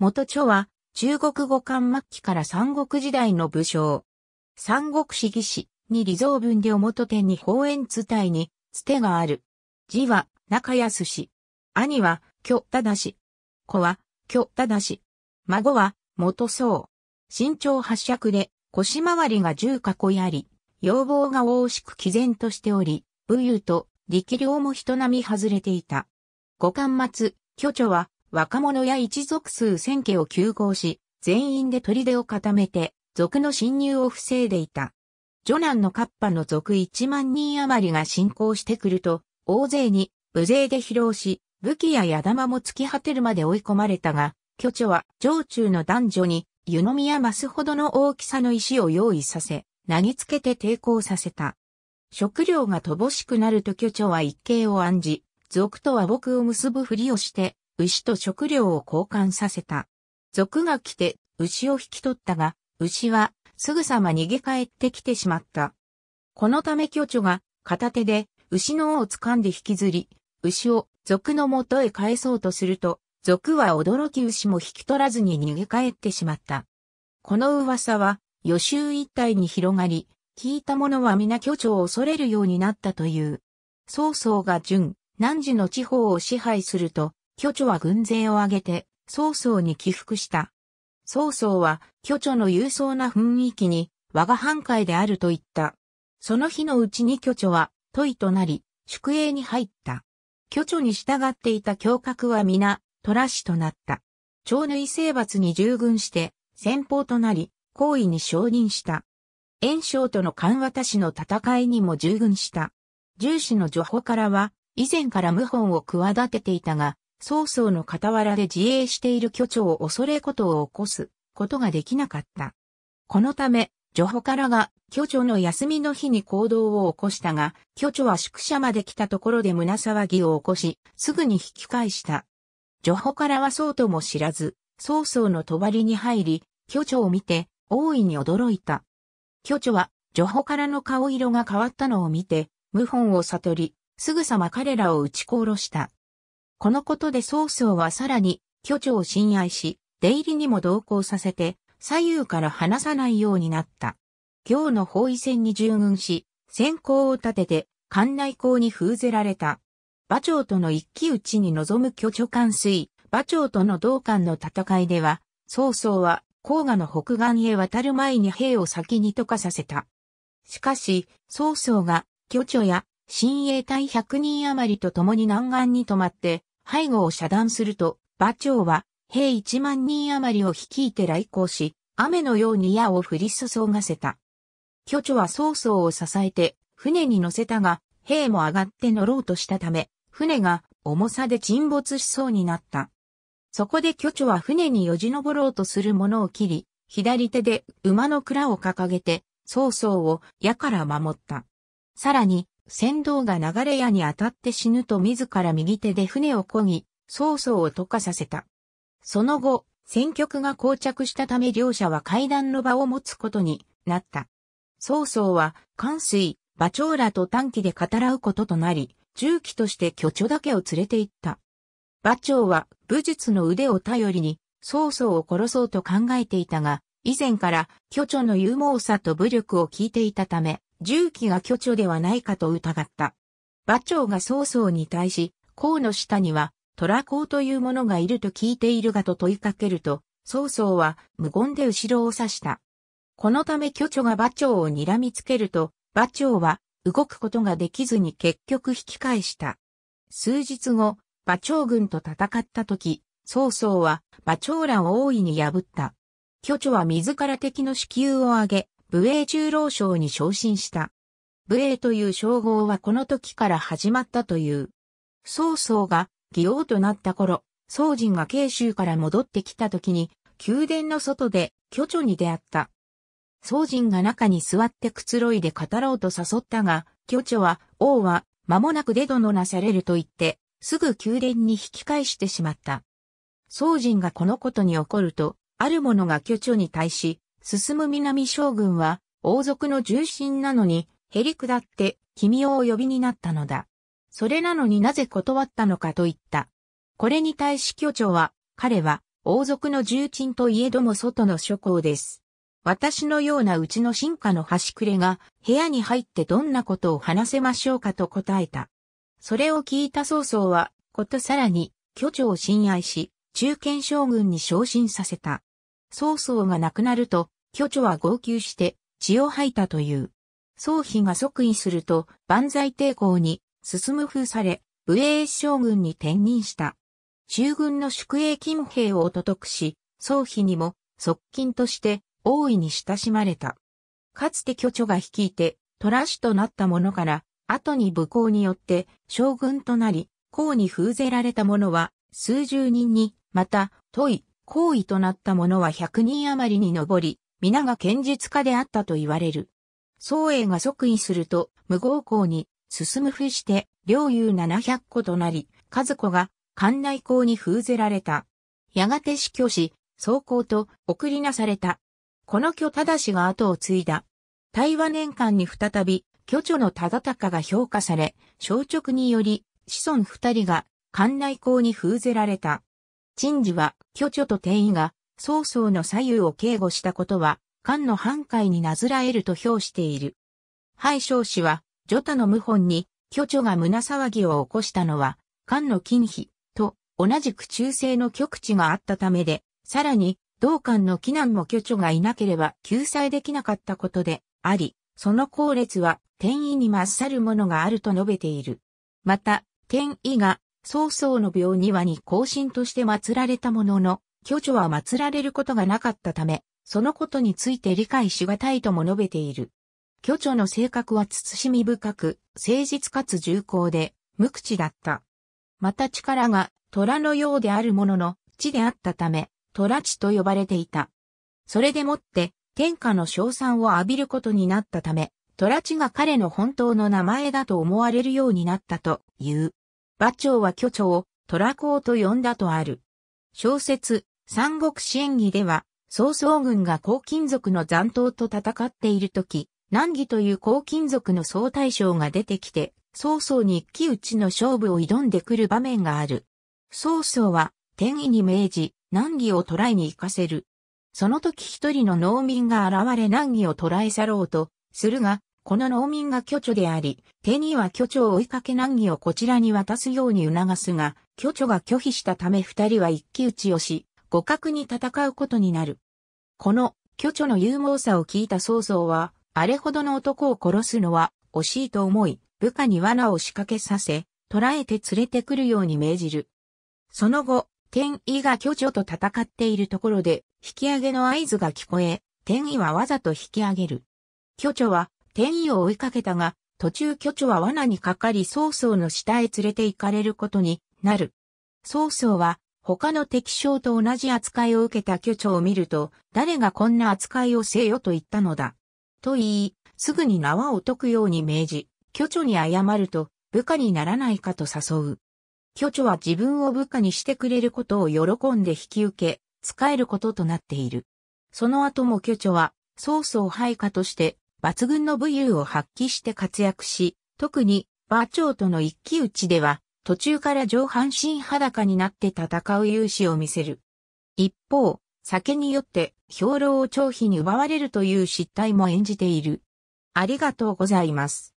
元著は、中国語漢末期から三国時代の武将。三国志義士に理蔵文領元手に法円伝体に、つてがある。字は、中安氏。兄は、巨忠氏。子は、巨忠氏。孫は、元僧。身長八尺で、腰回りが十過去やり、要望が大しく毅然としており、武勇と力量も人並み外れていた。五巻末、巨著は、若者や一族数千家を休合し、全員で砦を固めて、族の侵入を防いでいた。女男のカッパの族1万人余りが侵攻してくると、大勢に無勢で疲労し、武器や矢玉も突き果てるまで追い込まれたが、巨著は城中の男女に湯飲みや増すほどの大きさの石を用意させ、投げつけて抵抗させた。食料が乏しくなると巨著は一計を案じ、族とは僕を結ぶふりをして、牛と食料を交換させた。賊が来て、牛を引き取ったが、牛は、すぐさま逃げ帰ってきてしまった。このため巨女が、片手で、牛の尾を掴んで引きずり、牛を、賊の元へ返そうとすると、賊は驚き牛も引き取らずに逃げ帰ってしまった。この噂は、予習一体に広がり、聞いた者は皆巨長を恐れるようになったという。曹操が順、南樹の地方を支配すると、巨著は軍勢を挙げて、曹操に起伏した。曹操は、巨著の勇壮な雰囲気に、我が半壊であると言った。その日のうちに巨著は、問いとなり、宿営に入った。巨著に従っていた教格は皆、トラ氏となった。長縫征伐に従軍して、先方となり、行為に承認した。炎章との勘渡しの戦いにも従軍した。重視の助法からは、以前から謀反を企てていたが、曹操の傍らで自衛している巨長を恐れことを起こすことができなかった。このため、女保からが巨長の休みの日に行動を起こしたが、巨長は宿舎まで来たところで胸騒ぎを起こし、すぐに引き返した。女保からはそうとも知らず、曹操の帳に入り、巨長を見て、大いに驚いた。巨長は、女保からの顔色が変わったのを見て、謀反を悟り、すぐさま彼らを撃ち殺した。このことで曹操はさらに、巨長を信愛し、出入りにも同行させて、左右から離さないようになった。行の包囲戦に従軍し、先行を立てて、艦内港に封ぜられた。馬長との一騎打ちに臨む巨長艦水、馬長との同艦の戦いでは、曹操は、黄河の北岸へ渡る前に兵を先に溶かさせた。しかし、曹操が、巨長や、親衛隊100人余りと共に南岸に泊まって、背後を遮断すると、馬長は兵1万人余りを率いて来航し、雨のように矢を降り注がせた。巨著は曹操を支えて船に乗せたが、兵も上がって乗ろうとしたため、船が重さで沈没しそうになった。そこで巨著は船によじ登ろうとする者を切り、左手で馬の蔵を掲げて、曹操を矢から守った。さらに、船頭が流れ屋に当たって死ぬと自ら右手で船を漕ぎ、曹操を溶かさせた。その後、戦局が膠着したため両者は会談の場を持つことになった。曹操は、関水、馬長らと短期で語らうこととなり、重機として巨著だけを連れて行った。馬長は武術の腕を頼りに曹操を殺そうと考えていたが、以前から巨著の勇猛さと武力を聞いていたため、重機が巨著ではないかと疑った。馬長が曹操に対し、甲の下には、虎甲というものがいると聞いているがと問いかけると、曹操は無言で後ろを指した。このため巨著が馬長を睨みつけると、馬長は動くことができずに結局引き返した。数日後、馬長軍と戦った時、曹操は馬長らを大いに破った。巨著は自ら敵の子宮を上げ、武衛中老将に昇進した。武衛という称号はこの時から始まったという。曹操が義王となった頃、曹仁が慶州から戻ってきた時に、宮殿の外で巨著に出会った。曹仁が中に座ってくつろいで語ろうと誘ったが、巨著は、王は、間もなく出どのなされると言って、すぐ宮殿に引き返してしまった。曹仁がこのことに怒ると、ある者が巨著に対し、進む南将軍は、王族の重臣なのに、へり下って、君をお呼びになったのだ。それなのになぜ断ったのかと言った。これに対し巨長は、彼は、王族の重鎮といえども外の諸侯です。私のようなうちの進化の端くれが、部屋に入ってどんなことを話せましょうかと答えた。それを聞いた曹操は、ことさらに、巨長を信愛し、中堅将軍に昇進させた。曹操が亡くなると、巨著は号泣して血を吐いたという。曹丕が即位すると、万歳抵抗に進む風され、武英将軍に転任した。中軍の宿営金兵をおとくし、曹丕にも側近として大いに親しまれた。かつて巨著が率いて、虎師となった者から、後に武功によって将軍となり、功に封ぜられた者は数十人に、また、問い、行為となった者は100人余りに上り、皆が剣術家であったと言われる。宋英が即位すると、無号校に進むふして、領有700個となり、和子が館内校に封ぜられた。やがて死去し、総行と送りなされた。この巨忠氏が後を継いだ。対話年間に再び、巨著の忠高が評価され、小直により、子孫二人が館内校に封ぜられた。陳治は、巨著と定位が、曹操の左右を警護したことは、漢の反戒になぞらえると評している。敗将氏は、ジョタの謀反に、巨著が胸騒ぎを起こしたのは、漢の金妃と同じく中誠の極地があったためで、さらに、同漢の機難も巨著がいなければ救済できなかったことであり、その後列は天意にまっさるものがあると述べている。また、天意が曹操の病庭に後進として祀られたものの、巨女は祀られることがなかったため、そのことについて理解しがたいとも述べている。巨女の性格は慎み深く、誠実かつ重厚で、無口だった。また力が虎のようであるものの、地であったため、虎地と呼ばれていた。それでもって、天下の称賛を浴びることになったため、虎地が彼の本当の名前だと思われるようになったという。馬長は巨長、虎公と呼んだとある。小説、三国志演義では、曹操軍が黄金族の残党と戦っている時、難儀という黄金族の総大将が出てきて、曹操に一騎打ちの勝負を挑んでくる場面がある。曹操は、天意に命じ、難儀を捕らえに行かせる。その時一人の農民が現れ難儀を捕らえ去ろうと、するが、この農民が巨著であり、手には巨著を追いかけ難儀をこちらに渡すように促すが、巨著が拒否したため二人は一騎打ちをし、互角に戦うことになる。この巨著の勇猛さを聞いた曹操は、あれほどの男を殺すのは惜しいと思い、部下に罠を仕掛けさせ、捕らえて連れてくるように命じる。その後、天意が巨女と戦っているところで、引き上げの合図が聞こえ、天意はわざと引き上げる。巨女は天意を追いかけたが、途中巨著は罠にかかり曹操の下へ連れて行かれることになる。曹操は他の敵将と同じ扱いを受けた巨著を見ると、誰がこんな扱いをせよと言ったのだ。と言い、すぐに縄を解くように命じ、巨著に謝ると、部下にならないかと誘う。巨著は自分を部下にしてくれることを喜んで引き受け、仕えることとなっている。その後も巨著は、曹操配下として、抜群の武勇を発揮して活躍し、特に馬長との一騎打ちでは、途中から上半身裸になって戦う勇姿を見せる。一方、酒によって兵糧を張飛に奪われるという失態も演じている。ありがとうございます。